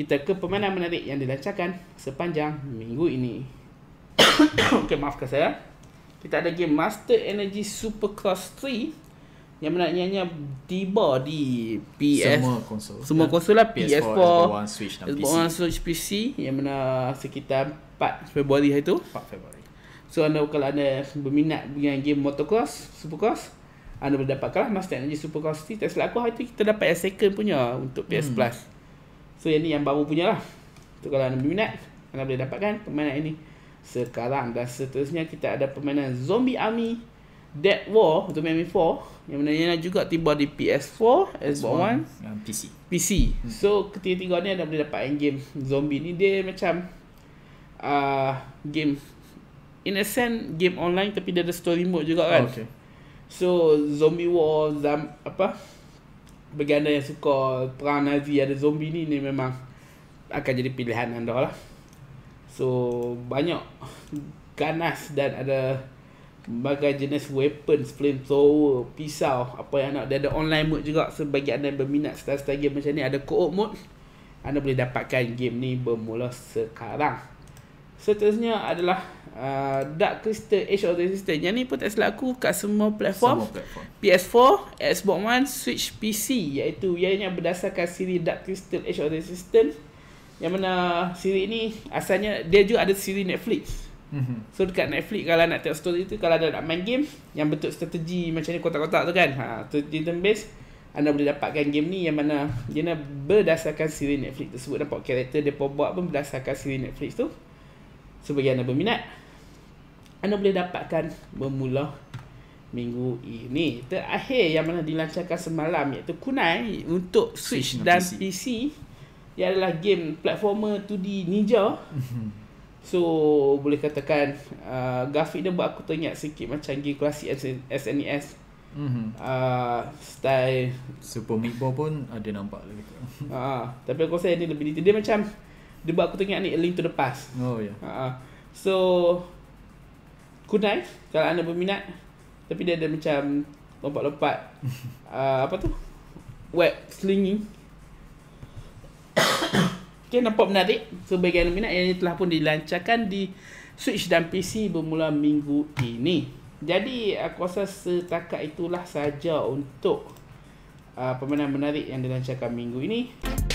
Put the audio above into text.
kita ke pemandangan menarik yang dilancarkan sepanjang minggu ini. Okey, maafkan saya. Kita ada game Master Energy Super Class 3 yang menariknya tiba di PS semua konsol. Semua kan? konsol lah PS4, PS4 Xbox One Switch dan PC. Xbox One Switch PC yang mana sekitar 4 Februari hari tu. 4 Februari. So anda kalau anda berminat dengan game motocross, super class. anda boleh lah Master Energy Supercross 3. Tak silap aku hari tu kita dapat yang second punya untuk PS hmm. Plus. So yang ni yang baru punya lah So kalau anda berminat Anda boleh dapatkan permainan ini Sekarang dan seterusnya kita ada permainan Zombie Army Dead War untuk Army 4 Yang mana Yana juga tiba di PS4 Xbox One dan uh, PC PC hmm. So ketiga-tiga ni anda boleh dapatkan game Zombie ni Dia macam uh, Game In a sense game online tapi dia ada story mode juga kan oh, okay. So zombie war zam, Apa bagi anda yang suka perang Nazi ada zombie ni ni memang akan jadi pilihan anda lah. So banyak ganas dan ada berbagai jenis weapon, flamethrower, pisau, apa yang nak. Dia ada online mode juga sebagai so, anda yang berminat setelah-setelah game macam ni. Ada co-op mode. Anda boleh dapatkan game ni bermula sekarang seterusnya adalah uh, Dark Crystal Age of Resistance. Yang ni pun tak silap aku kat semua platform. Semua platform. PS4, Xbox One, Switch, PC iaitu ianya berdasarkan siri Dark Crystal Age of Resistance. Yang mana siri ni asalnya dia juga ada siri Netflix. Mm-hmm. So dekat Netflix kalau nak tengok story tu kalau ada nak main game yang bentuk strategi macam ni kotak-kotak tu kan. Ha, tu turn based anda boleh dapatkan game ni yang mana dia nak berdasarkan siri Netflix tersebut nampak karakter dia buat pun berdasarkan siri Netflix tu sebagai anda berminat anda boleh dapatkan bermula minggu ini terakhir yang mana dilancarkan semalam iaitu kunai untuk switch, switch dan PC. PC ia adalah game platformer 2D ninja mhm. so boleh katakan uh, grafik dia buat aku teringat sikit macam game klasik SNES Mm-hmm. Uh, style Super Meat pun ada nampak lagi. Ah, uh, tapi aku rasa ini lebih detail. Dia macam dia buat aku tengok ni A Link to the Past. Oh ya. Yeah. Uh-uh. So Kunai kalau anda berminat tapi dia ada macam lompat-lompat uh, apa tu? Web slinging. Okay, nampak menarik. So, bagian minat yang telah pun dilancarkan di Switch dan PC bermula minggu ini. Jadi, aku rasa setakat itulah saja untuk uh, permainan menarik yang dilancarkan minggu ini. Okay.